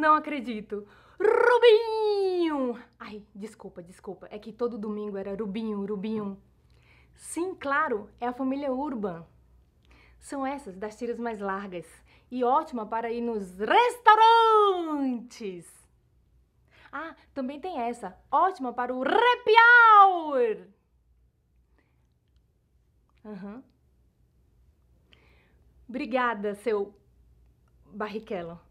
Não acredito. Rubinho! Ai, desculpa, desculpa. É que todo domingo era Rubinho, Rubinho. Sim, claro, é a família Urban. São essas das tiras mais largas e ótima para ir nos restaurantes. Ah, também tem essa, ótima para o rap hour. Uhum. Obrigada, seu Barrichello.